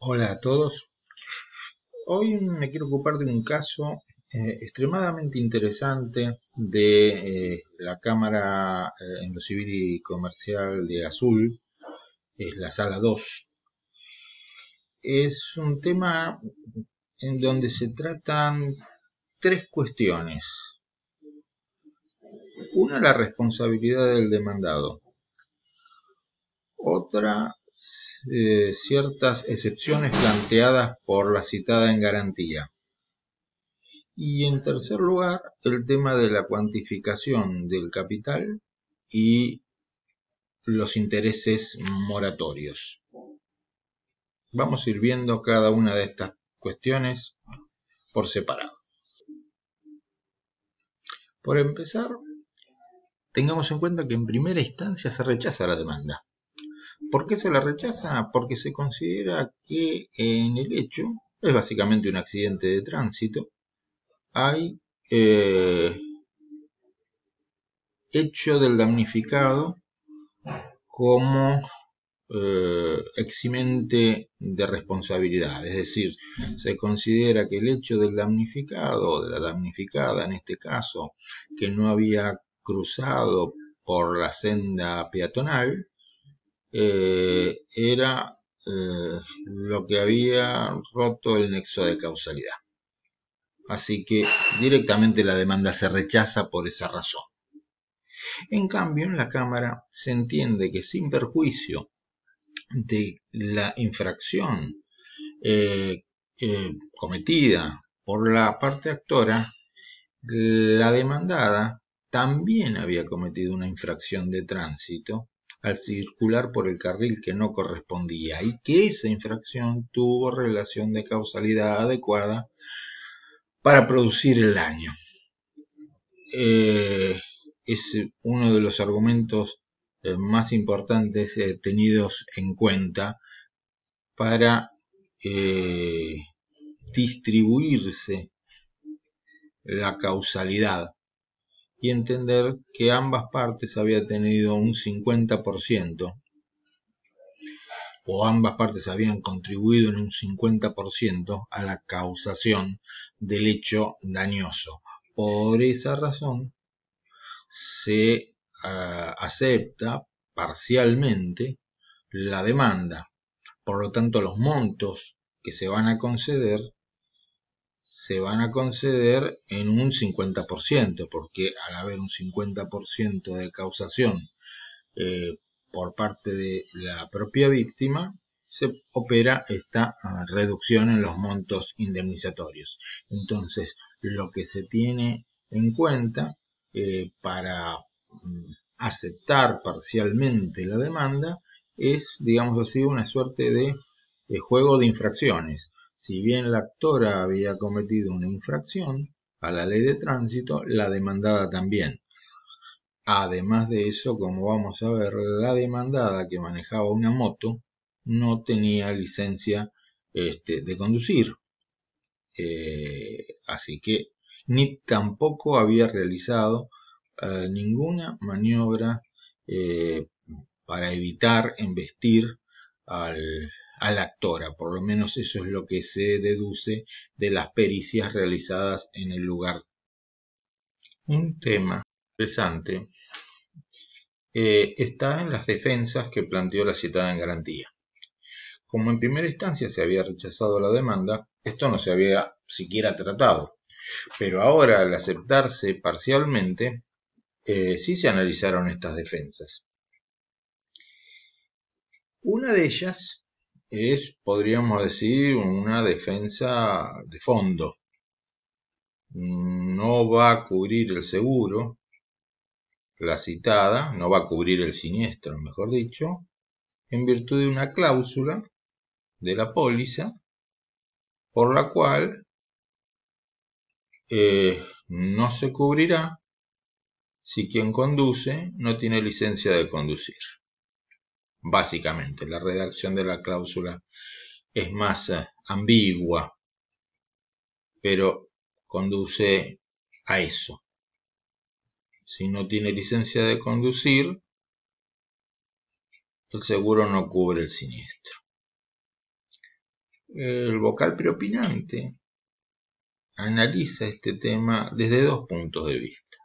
Hola a todos. Hoy me quiero ocupar de un caso eh, extremadamente interesante de eh, la Cámara eh, en lo Civil y Comercial de Azul, es la Sala 2. Es un tema en donde se tratan tres cuestiones. Una, la responsabilidad del demandado. Otra, eh, ciertas excepciones planteadas por la citada en garantía. Y en tercer lugar, el tema de la cuantificación del capital y los intereses moratorios. Vamos a ir viendo cada una de estas cuestiones por separado. Por empezar, tengamos en cuenta que en primera instancia se rechaza la demanda. ¿Por qué se la rechaza? Porque se considera que en el hecho, es básicamente un accidente de tránsito, hay eh, hecho del damnificado como eh, eximente de responsabilidad. Es decir, se considera que el hecho del damnificado, de la damnificada en este caso, que no había cruzado por la senda peatonal, eh, era eh, lo que había roto el nexo de causalidad. Así que directamente la demanda se rechaza por esa razón. En cambio, en la Cámara se entiende que sin perjuicio de la infracción eh, cometida por la parte actora, la demandada también había cometido una infracción de tránsito al circular por el carril que no correspondía y que esa infracción tuvo relación de causalidad adecuada para producir el daño. Eh, es uno de los argumentos eh, más importantes eh, tenidos en cuenta para distribuirse la causalidad y entender que ambas partes había tenido un 50% o ambas partes habían contribuido en un 50% a la causación del hecho dañoso. Por esa razón se ah, acepta parcialmente la demanda. Por lo tanto, los montos que se van a conceder se van a conceder en un 50%, porque al haber un 50% de causación eh, por parte de la propia víctima, se opera esta ah, reducción en los montos indemnizatorios. Entonces, lo que se tiene en cuenta eh, para mm, aceptar parcialmente la demanda es, digamos así, una suerte de eh, juego de infracciones si bien la actora había cometido una infracción a la ley de tránsito, la demandada también. Además de eso, como vamos a ver, la demandada que manejaba una moto no tenía licencia este, de conducir. Eh, así que ni tampoco había realizado eh, ninguna maniobra eh, para evitar embestir al a la actora, por lo menos eso es lo que se deduce de las pericias realizadas en el lugar. Un tema interesante eh, está en las defensas que planteó la citada en garantía. Como en primera instancia se había rechazado la demanda, esto no se había siquiera tratado, pero ahora al aceptarse parcialmente, eh, sí se analizaron estas defensas. Una de ellas es, podríamos decir, una defensa de fondo. No va a cubrir el seguro, la citada, no va a cubrir el siniestro, mejor dicho, en virtud de una cláusula de la póliza por la cual eh, no se cubrirá si quien conduce no tiene licencia de conducir básicamente. La redacción de la cláusula es más eh, ambigua, pero conduce a eso. Si no tiene licencia de conducir, el seguro no cubre el siniestro. El vocal preopinante analiza este tema desde dos puntos de vista.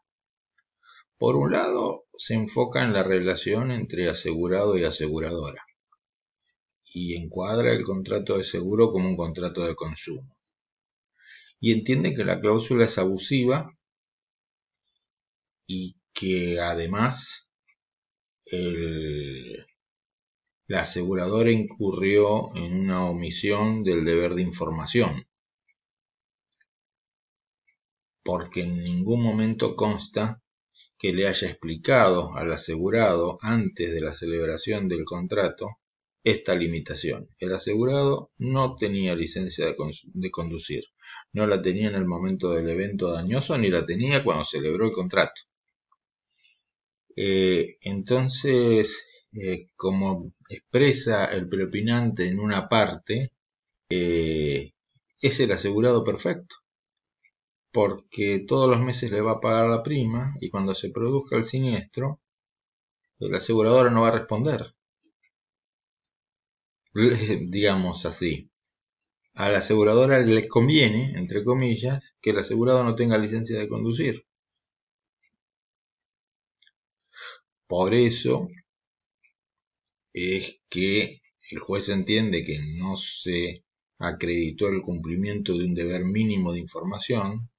Por un lado, se enfoca en la relación entre asegurado y aseguradora y encuadra el contrato de seguro como un contrato de consumo. Y entiende que la cláusula es abusiva y que además la aseguradora incurrió en una omisión del deber de información, porque en ningún momento consta que le haya explicado al asegurado antes de la celebración del contrato esta limitación. El asegurado no tenía licencia de, conducir, no la tenía en el momento del evento dañoso ni la tenía cuando celebró el contrato. Eh, entonces, eh, como expresa el preopinante en una parte, eh, es el asegurado perfecto porque todos los meses le va a pagar la prima y cuando se produzca el siniestro, la aseguradora no va a responder. Digamos así. A la aseguradora le conviene, entre comillas, que el asegurado no tenga licencia de conducir. Por eso es que el juez entiende que no se acreditó el cumplimiento de un deber mínimo de información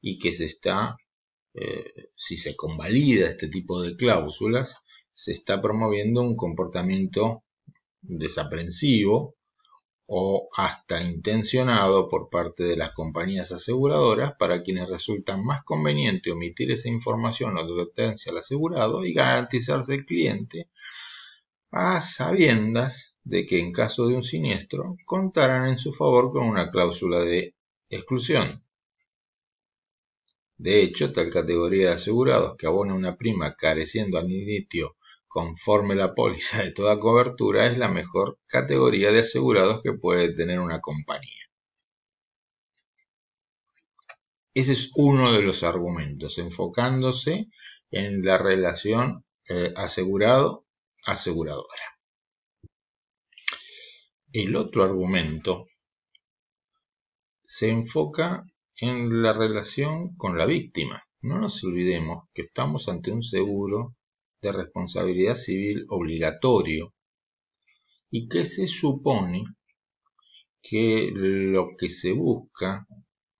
y que se está, eh, si se convalida este tipo de cláusulas, se está promoviendo un comportamiento desaprensivo o hasta intencionado por parte de las compañías aseguradoras para quienes resulta más conveniente omitir esa información o advertencia al asegurado y garantizarse el cliente a sabiendas de que en caso de un siniestro contarán en su favor con una cláusula de exclusión. De hecho, tal categoría de asegurados que abona una prima careciendo al inicio conforme la póliza de toda cobertura es la mejor categoría de asegurados que puede tener una compañía. Ese es uno de los argumentos, enfocándose en la relación eh, asegurado-aseguradora. El otro argumento se enfoca en la relación con la víctima. No nos olvidemos que estamos ante un seguro de responsabilidad civil obligatorio y que se supone que lo que se busca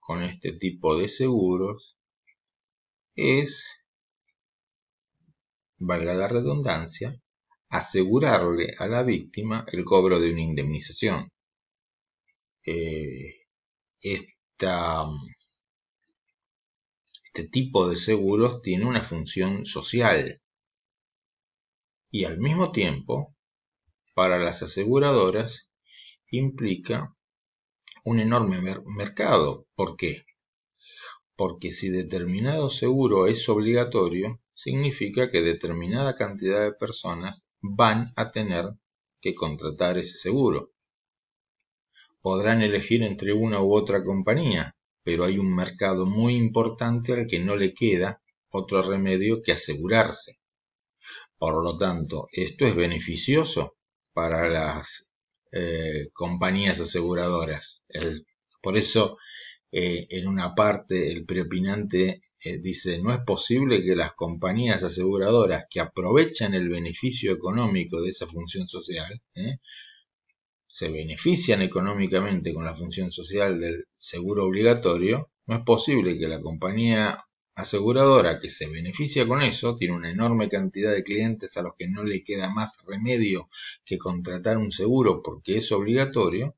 con este tipo de seguros es, valga la redundancia, asegurarle a la víctima el cobro de una indemnización. Eh, este tipo de seguros tiene una función social. Y al mismo tiempo, para las aseguradoras, implica un enorme mercado. ¿Por qué? Porque si determinado seguro es obligatorio, significa que determinada cantidad de personas van a tener que contratar ese seguro. Podrán elegir entre una u otra compañía, pero hay un mercado muy importante al que no le queda otro remedio que asegurarse. Por lo tanto, esto es beneficioso para las eh, compañías aseguradoras. por eso, eh, en una parte, el preopinante eh, dice, no es posible que las compañías aseguradoras que aprovechan el beneficio económico de esa función social, se benefician económicamente con la función social del seguro obligatorio, no es posible que la compañía aseguradora que se beneficia con eso tiene una enorme cantidad de clientes a los que no le queda más remedio que contratar un seguro porque es obligatorio,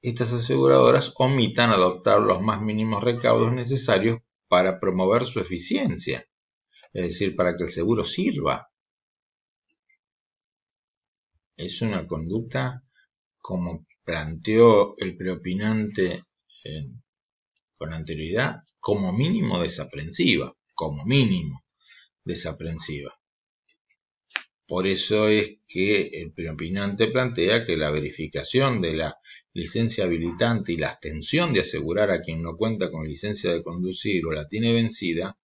estas aseguradoras omitan adoptar los más mínimos recaudos necesarios para promover su eficiencia, es decir, para que el seguro sirva es una conducta como planteó el preopinante eh, con anterioridad, como mínimo desaprensiva, como mínimo desaprensiva. Por eso es que el preopinante plantea que la verificación de la licencia habilitante y la abstención de asegurar a quien no cuenta con licencia de conducir o la tiene vencida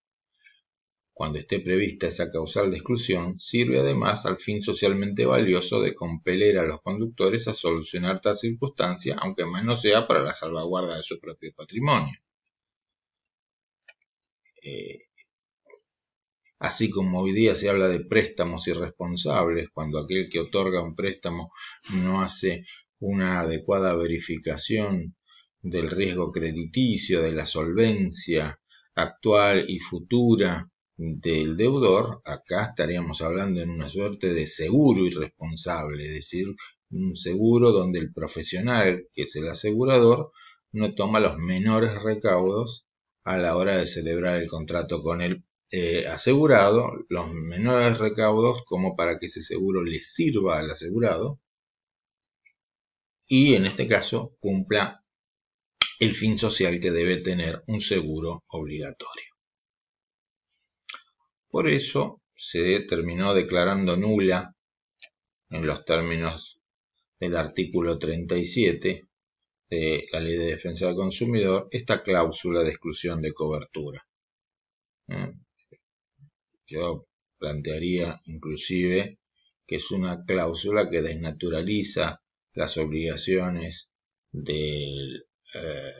cuando esté prevista esa causal de exclusión, sirve además al fin socialmente valioso de compeler a los conductores a solucionar tal circunstancia, aunque más no sea para la salvaguarda de su propio patrimonio. Eh, así como hoy día se habla de préstamos irresponsables, cuando aquel que otorga un préstamo no hace una adecuada verificación del riesgo crediticio, de la solvencia actual y futura del deudor, acá estaríamos hablando en una suerte de seguro irresponsable, es decir, un seguro donde el profesional, que es el asegurador, no toma los menores recaudos a la hora de celebrar el contrato con el eh, asegurado, los menores recaudos como para que ese seguro le sirva al asegurado y en este caso cumpla el fin social que debe tener un seguro obligatorio. Por eso se terminó declarando nula, en los términos del artículo 37 de la Ley de Defensa del Consumidor, esta cláusula de exclusión de cobertura. ¿Eh? Yo plantearía inclusive que es una cláusula que desnaturaliza las obligaciones del, eh,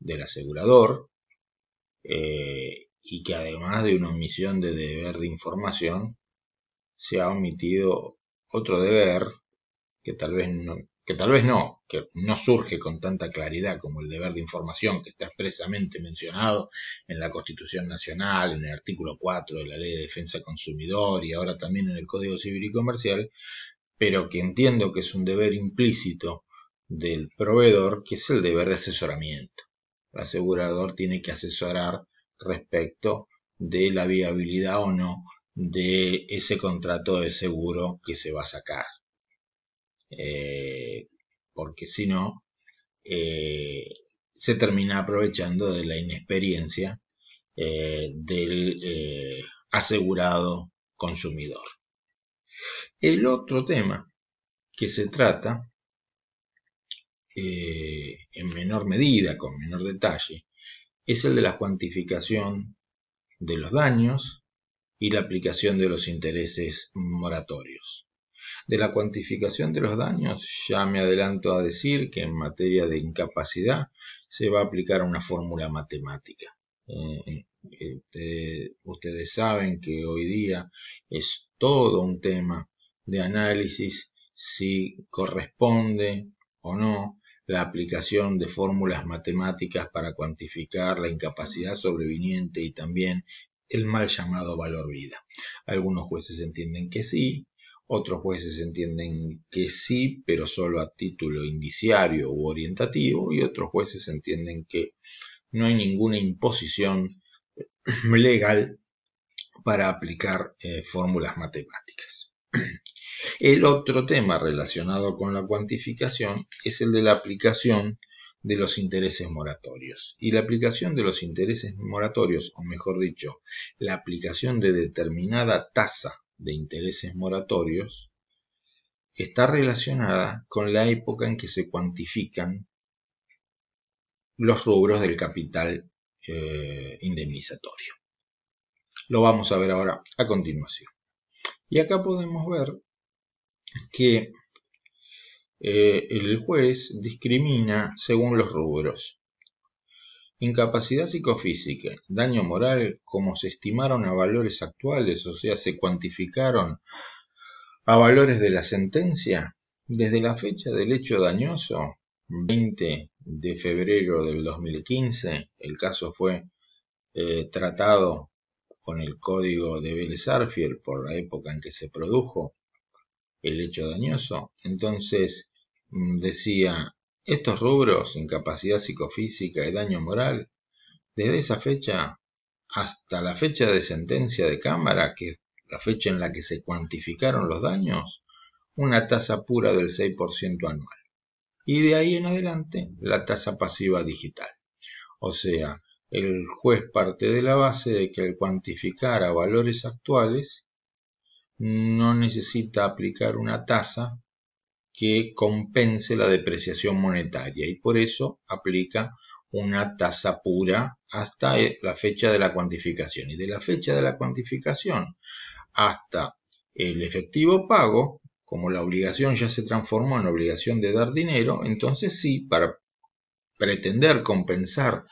del asegurador eh, y que además de una omisión de deber de información, se ha omitido otro deber que tal vez no, que tal vez no, que no surge con tanta claridad como el deber de información que está expresamente mencionado en la Constitución Nacional, en el artículo 4 de la Ley de Defensa Consumidor y ahora también en el Código Civil y Comercial, pero que entiendo que es un deber implícito del proveedor, que es el deber de asesoramiento. El asegurador tiene que asesorar respecto de la viabilidad o no de ese contrato de seguro que se va a sacar. Eh, porque si no, eh, se termina aprovechando de la inexperiencia eh, del asegurado consumidor. El otro tema que se trata en menor medida, con menor detalle, es el de la cuantificación de los daños y la aplicación de los intereses moratorios. De la cuantificación de los daños ya me adelanto a decir que en materia de incapacidad se va a aplicar una fórmula matemática. Eh, eh, eh, ustedes saben que hoy día es todo un tema de análisis si corresponde o no la aplicación de fórmulas matemáticas para cuantificar la incapacidad sobreviniente y también el mal llamado valor vida. Algunos jueces entienden que sí, otros jueces entienden que sí, pero solo a título indiciario u orientativo, y otros jueces entienden que no hay ninguna imposición legal para aplicar eh, fórmulas matemáticas. El otro tema relacionado con la cuantificación es el de la aplicación de los intereses moratorios. Y la aplicación de los intereses moratorios, o mejor dicho, la aplicación de determinada tasa de intereses moratorios, está relacionada con la época en que se cuantifican los rubros del capital eh, indemnizatorio. Lo vamos a ver ahora a continuación. Y acá podemos ver que eh, el juez discrimina según los rubros. Incapacidad psicofísica, daño moral, como se estimaron a valores actuales, o sea, se cuantificaron a valores de la sentencia, desde la fecha del hecho dañoso, 20 de febrero del 2015, el caso fue eh, tratado con el código de Vélez Arfiel por la época en que se produjo, el hecho dañoso. Entonces mm, decía, estos rubros, incapacidad psicofísica y daño moral, desde esa fecha hasta la fecha de sentencia de Cámara, que es la fecha en la que se cuantificaron los daños, una tasa pura del 6% anual. Y de ahí en adelante, la tasa pasiva digital. O sea, el juez parte de la base de que al cuantificar a valores actuales, no necesita aplicar una tasa que compense la depreciación monetaria y por eso aplica una tasa pura hasta eh, la fecha de la cuantificación. Y de la fecha de la cuantificación hasta el efectivo pago, como la obligación ya se transformó en obligación de dar dinero, entonces sí, para pretender compensar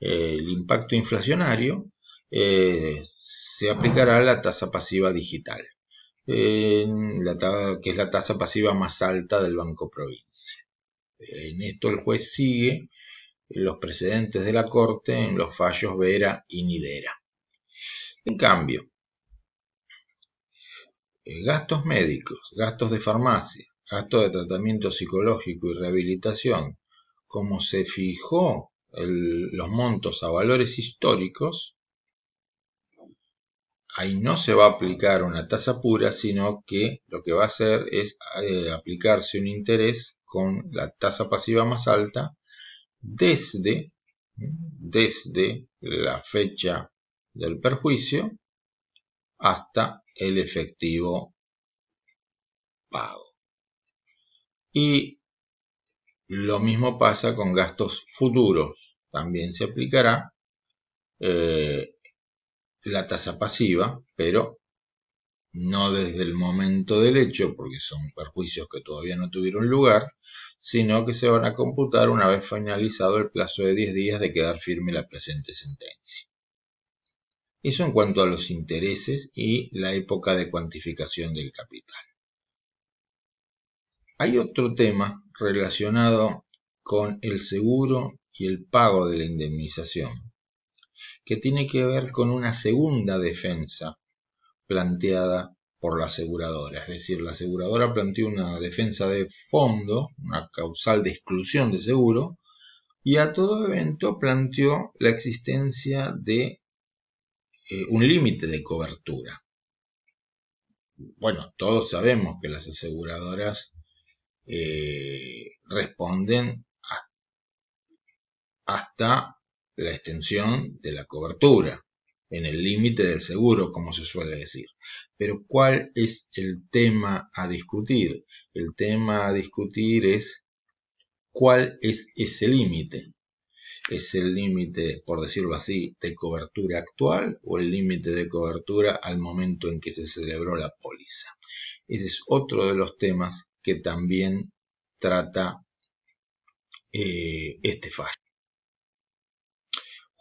eh, el impacto inflacionario, eh, se aplicará la tasa pasiva digital la que es la tasa pasiva más alta del Banco Provincia. En esto el juez sigue los precedentes de la Corte en los fallos Vera y Nidera. En cambio, eh, gastos médicos, gastos de farmacia, gastos de tratamiento psicológico y rehabilitación, como se fijó los montos a valores históricos, ahí no se va a aplicar una tasa pura, sino que lo que va a hacer es eh, aplicarse un interés con la tasa pasiva más alta desde, desde la fecha del perjuicio hasta el efectivo pago. Y lo mismo pasa con gastos futuros. También se aplicará eh, la tasa pasiva, pero no desde el momento del hecho, porque son perjuicios que todavía no tuvieron lugar, sino que se van a computar una vez finalizado el plazo de 10 días de quedar firme la presente sentencia. Eso en cuanto a los intereses y la época de cuantificación del capital. Hay otro tema relacionado con el seguro y el pago de la indemnización, que tiene que ver con una segunda defensa planteada por la aseguradora. Es decir, la aseguradora planteó una defensa de fondo, una causal de exclusión de seguro, y a todo evento planteó la existencia de eh, un límite de cobertura. Bueno, todos sabemos que las aseguradoras eh, responden hasta la extensión de la cobertura, en el límite del seguro, como se suele decir. Pero ¿cuál es el tema a discutir? El tema a discutir es cuál es ese límite. ¿Es el límite, por decirlo así, de cobertura actual o el límite de cobertura al momento en que se celebró la póliza? Ese es otro de los temas que también trata eh, este fallo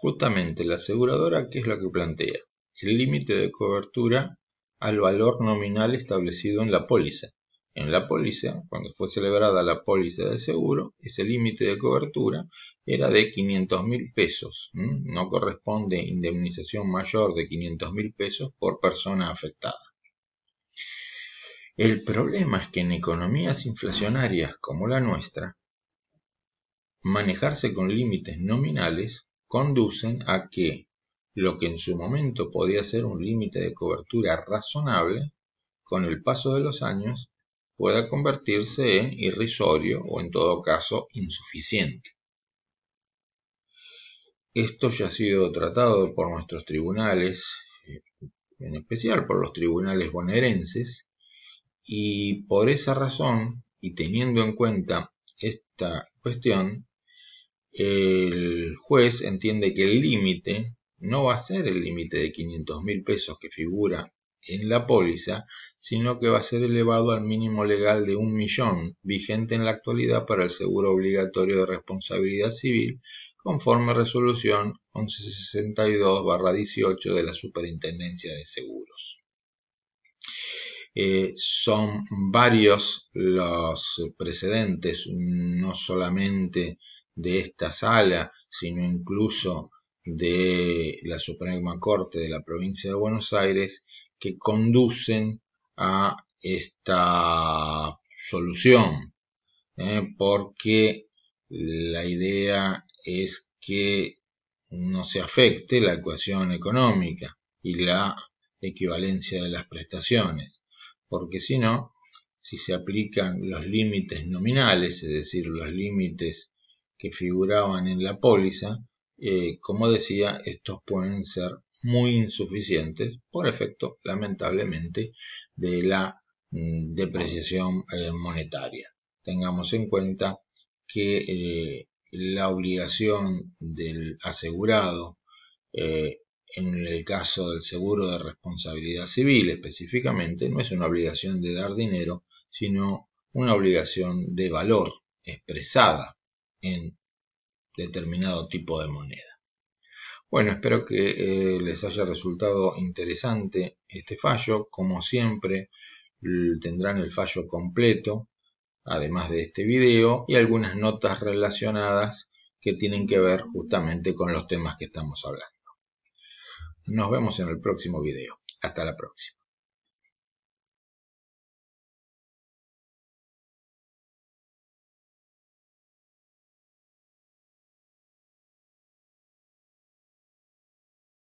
justamente la aseguradora qué es lo que plantea, el límite de cobertura al valor nominal establecido en la póliza. En la póliza, cuando fue celebrada la póliza de seguro, ese límite de cobertura era de 500 mil pesos. No corresponde indemnización mayor de 500 mil pesos por persona afectada. El problema es que en economías inflacionarias como la nuestra, manejarse con límites nominales conducen a que lo que en su momento podía ser un límite de cobertura razonable, con el paso de los años pueda convertirse en irrisorio o en todo caso insuficiente. Esto ya ha sido tratado por nuestros tribunales, en especial por los tribunales bonaerenses, y por esa razón, y teniendo en cuenta esta cuestión, el juez entiende que el límite no va a ser el límite de 500 mil pesos que figura en la póliza, sino que va a ser elevado al mínimo legal de un millón, vigente en la actualidad para el seguro obligatorio de responsabilidad civil, conforme resolución 1162-18 de la Superintendencia de Seguros. Eh, son varios los precedentes, no solamente de esta sala, sino incluso de la Suprema Corte de la provincia de Buenos Aires, que conducen a esta solución, ¿eh? porque la idea es que no se afecte la ecuación económica y la equivalencia de las prestaciones, porque si no, si se aplican los límites nominales, es decir, los límites que figuraban en la póliza, eh, como decía, estos pueden ser muy insuficientes por efecto, lamentablemente, de la mm, depreciación eh, monetaria. Tengamos en cuenta que eh, la obligación del asegurado en el caso del seguro de responsabilidad civil específicamente, no es una obligación de dar dinero, sino una obligación de valor expresada en determinado tipo de moneda. Bueno, espero que eh, les haya resultado interesante este fallo. Como siempre, tendrán el fallo completo, además de este video, y algunas notas relacionadas que tienen que ver justamente con los temas que estamos hablando. Nos vemos en el próximo video. Hasta la próxima.